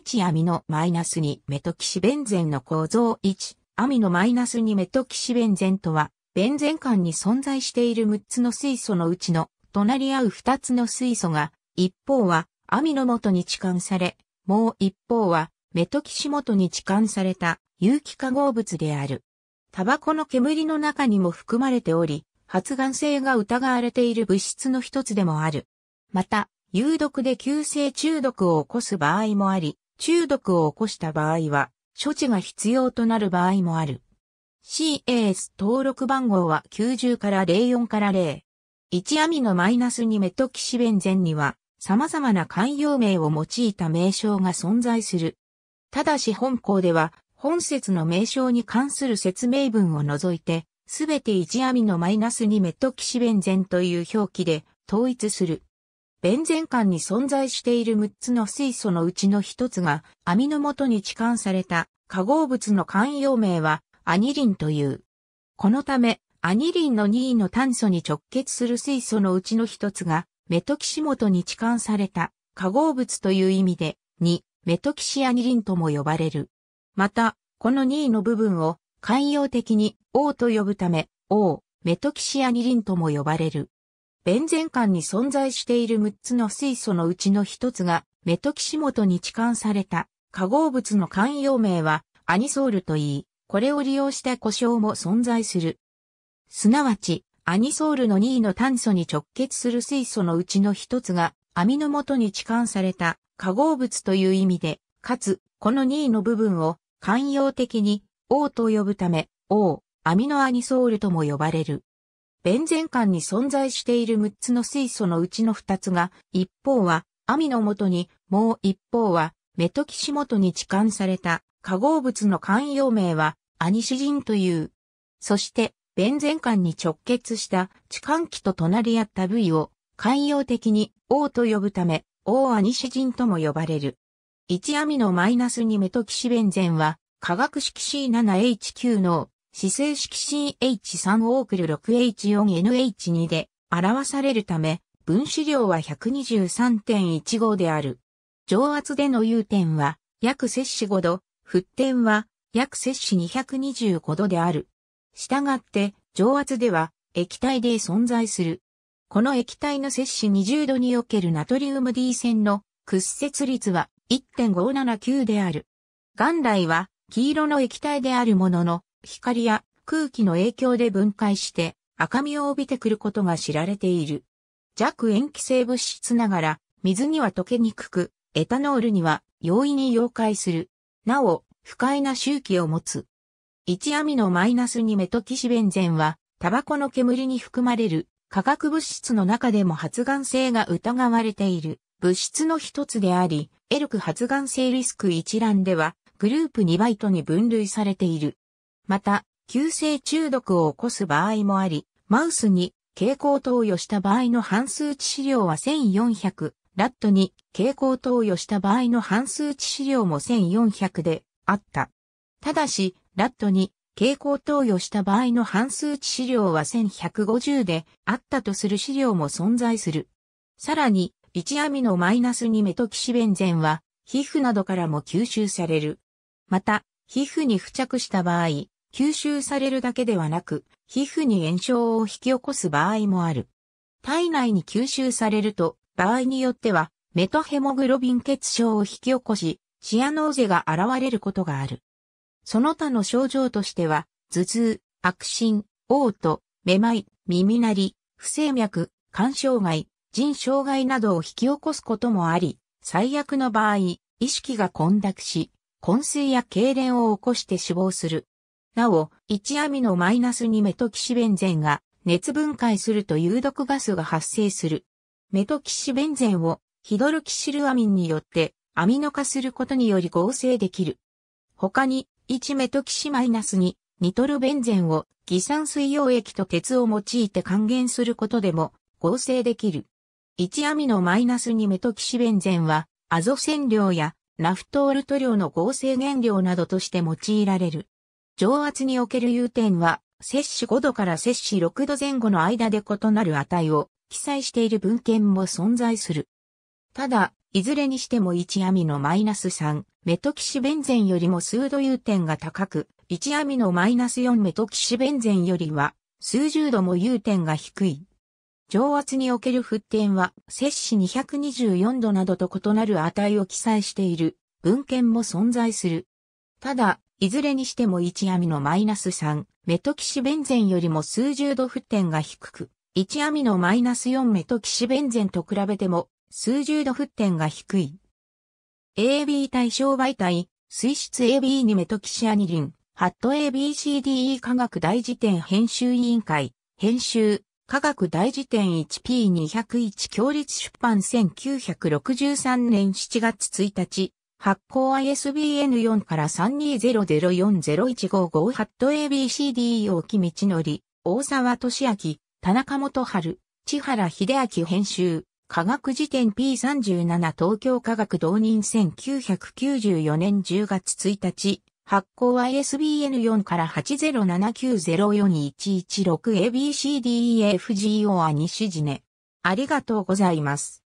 1アミノマイナス2メトキシベンゼンの構造1アミノマイナス2メトキシベンゼンとは、ベンゼン間に存在している6つの水素のうちの隣り合う2つの水素が、一方はアミノ元に置換され、もう一方はメトキシ元に置換された有機化合物である。タバコの煙の中にも含まれており、発がん性が疑われている物質の一つでもある。また、有毒で急性中毒を起こす場合もあり、中毒を起こした場合は、処置が必要となる場合もある。CAS 登録番号は90から04から0。1アミのマイナス2メトキシベンゼンには、様々な慣用名を用いた名称が存在する。ただし本校では、本説の名称に関する説明文を除いて、すべて1アミのマイナス2メトキシベンゼンという表記で統一する。ベンゼン間に存在している6つの水素のうちの1つが、網の元に置換された化合物の慣用名は、アニリンという。このため、アニリンの2位の炭素に直結する水素のうちの1つが、メトキシ元に置換された化合物という意味で、2、メトキシアニリンとも呼ばれる。また、この2位の部分を、慣用的に O と呼ぶため、O、メトキシアニリンとも呼ばれる。ベンゼン間に存在している6つの水素のうちの1つが、メトキシモトに置換された化合物の慣用名はアニソールといい、これを利用した故障も存在する。すなわち、アニソールの2位の炭素に直結する水素のうちの1つが、アミノ元に置換された化合物という意味で、かつ、この2位の部分を慣用的に O と呼ぶため、O、アミノアニソールとも呼ばれる。ベンゼン間に存在している6つの水素のうちの2つが、一方はアミの元に、もう一方はメトキシ元に置換された化合物の慣用名はアニシジンという。そして、ベンゼン間に直結した置換器と隣り合った部位を慣用的に O と呼ぶため、O アニシジンとも呼ばれる。1アミのマイナス2メトキシベンゼンは、化学式 C7H9 の姿勢式 CH3 オークル 6H4NH2 で表されるため、分子量は123.15である。上圧での融点は約摂氏5度、沸点は約摂氏225度である。したがって、上圧では液体で存在する。この液体の摂氏20度におけるナトリウム D 線の屈折率は1.579である。元来は黄色の液体であるものの、光や空気の影響で分解して赤みを帯びてくることが知られている。弱塩基性物質ながら、水には溶けにくく、エタノールには容易に溶解する。なお、不快な周期を持つ。1アミマイナス2メトキシベンゼンは、タバコの煙に含まれる化学物質の中でも発がん性が疑われている物質の一つであり、エルク発がん性リスク一覧では、グループ2バイトに分類されている。また、急性中毒を起こす場合もあり、マウスに蛍光投与した場合の半数値資料は1400、ラットに蛍光投与した場合の半数値資料も1400であった。ただし、ラットに蛍光投与した場合の半数値資料は1150であったとする資料も存在する。さらに、1アミのマイナス2メトキシベンゼンは、皮膚などからも吸収される。また、皮膚に付着した場合、吸収されるだけではなく、皮膚に炎症を引き起こす場合もある。体内に吸収されると、場合によっては、メトヘモグロビン血症を引き起こし、シアノーゼが現れることがある。その他の症状としては、頭痛、悪心、嘔吐、めまい、耳鳴り、不整脈、肝障害、腎障害などを引き起こすこともあり、最悪の場合、意識が混濁し、昏睡や痙攣を起こして死亡するなお、1アミノ -2 メトキシベンゼンが熱分解すると有毒ガスが発生する。メトキシベンゼンをヒドルキシルアミンによってアミノ化することにより合成できる。他に、1メトキシマイナス -2 ニトルベンゼンを偽酸水溶液と鉄を用いて還元することでも合成できる。1アミノ -2 メトキシベンゼンはアゾ染料やナフトール塗料の合成原料などとして用いられる。上圧における融点は、摂取5度から摂取6度前後の間で異なる値を記載している文献も存在する。ただ、いずれにしても1網のマイナス3メトキシベンゼンよりも数度融点が高く、1網のマイナス4メトキシベンゼンよりは数十度も融点が低い。上圧における沸点は、摂氏224度などと異なる値を記載している文献も存在する。ただ、いずれにしても1網のマイナス3、メトキシベンゼンよりも数十度沸点が低く、1網のマイナス4メトキシベンゼンと比べても数十度沸点が低い。AB 対象媒体、水質 AB にメトキシアニリン、ハット ABCDE 科学大辞典編集委員会、編集、科学大辞典 1P201 強立出版1963年7月1日、発行 ISBN4 から3 2 0 0 4 0 1 5 5 8ハット ABCD 大木道則、大沢俊明、田中元春、千原秀明編集、科学辞典 P37 東京科学導認1994年10月1日、発行 ISBN4 から 8079042116ABCDEFGO は西シジネ。ありがとうございます。